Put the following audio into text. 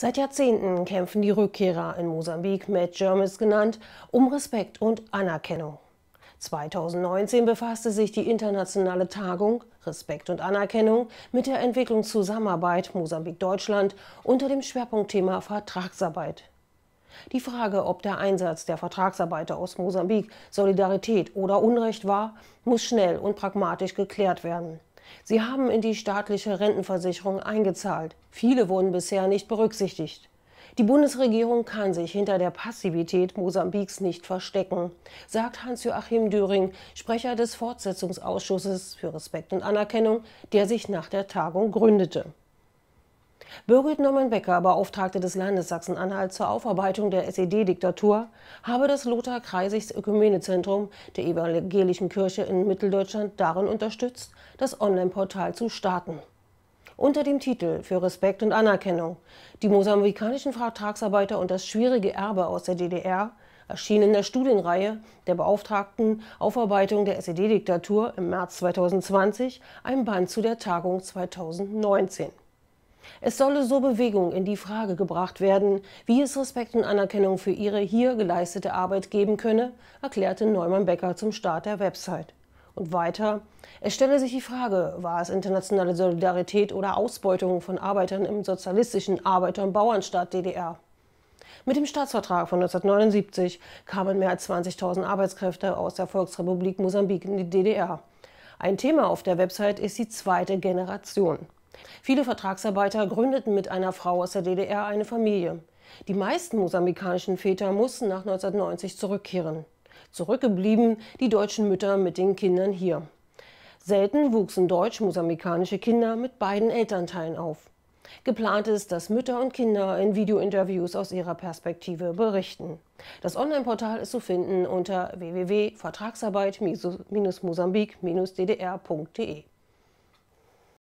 Seit Jahrzehnten kämpfen die Rückkehrer in Mosambik, Mad Germans genannt, um Respekt und Anerkennung. 2019 befasste sich die internationale Tagung Respekt und Anerkennung mit der Entwicklungszusammenarbeit Mosambik-Deutschland unter dem Schwerpunktthema Vertragsarbeit. Die Frage, ob der Einsatz der Vertragsarbeiter aus Mosambik Solidarität oder Unrecht war, muss schnell und pragmatisch geklärt werden. Sie haben in die staatliche Rentenversicherung eingezahlt. Viele wurden bisher nicht berücksichtigt. Die Bundesregierung kann sich hinter der Passivität Mosambiks nicht verstecken, sagt Hans-Joachim Düring, Sprecher des Fortsetzungsausschusses für Respekt und Anerkennung, der sich nach der Tagung gründete. Birgit Norman-Becker, Beauftragte des Landes Sachsen-Anhalt zur Aufarbeitung der SED-Diktatur, habe das Lothar Kreisigs Ökumenezentrum der evangelischen Kirche in Mitteldeutschland darin unterstützt, das Online-Portal zu starten. Unter dem Titel Für Respekt und Anerkennung – Die mosambikanischen Vertragsarbeiter und das schwierige Erbe aus der DDR erschien in der Studienreihe der Beauftragten Aufarbeitung der SED-Diktatur im März 2020 ein Band zu der Tagung 2019. Es solle so Bewegung in die Frage gebracht werden, wie es Respekt und Anerkennung für ihre hier geleistete Arbeit geben könne, erklärte Neumann Becker zum Start der Website. Und weiter, es stelle sich die Frage, war es internationale Solidarität oder Ausbeutung von Arbeitern im sozialistischen Arbeiter- und Bauernstaat DDR? Mit dem Staatsvertrag von 1979 kamen mehr als 20.000 Arbeitskräfte aus der Volksrepublik Mosambik in die DDR. Ein Thema auf der Website ist die zweite Generation. Viele Vertragsarbeiter gründeten mit einer Frau aus der DDR eine Familie. Die meisten mosambikanischen Väter mussten nach 1990 zurückkehren. Zurückgeblieben die deutschen Mütter mit den Kindern hier. Selten wuchsen deutsch-mosambikanische Kinder mit beiden Elternteilen auf. Geplant ist, dass Mütter und Kinder in Videointerviews aus ihrer Perspektive berichten. Das Online-Portal ist zu finden unter www.vertragsarbeit-mosambik-ddr.de.